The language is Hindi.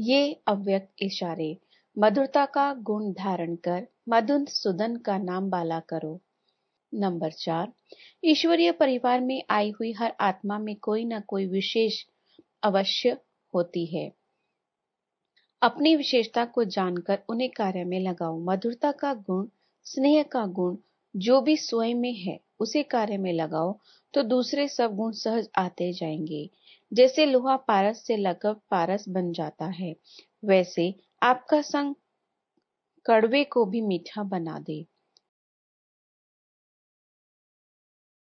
ये अव्यक्त इशारे मधुरता का गुण धारण कर मधुन सुदन का नाम बाला करो नंबर चार ईश्वरीय परिवार में आई हुई हर आत्मा में कोई ना कोई विशेष अवश्य होती है अपनी विशेषता को जानकर उन्हें कार्य में लगाओ मधुरता का गुण स्नेह का गुण जो भी स्वयं में है उसे कार्य में लगाओ तो दूसरे सब गुण सहज आते जाएंगे जैसे लोहा पारस से लगभग पारस बन जाता है वैसे आपका संग कड़वे को भी मीठा बना दे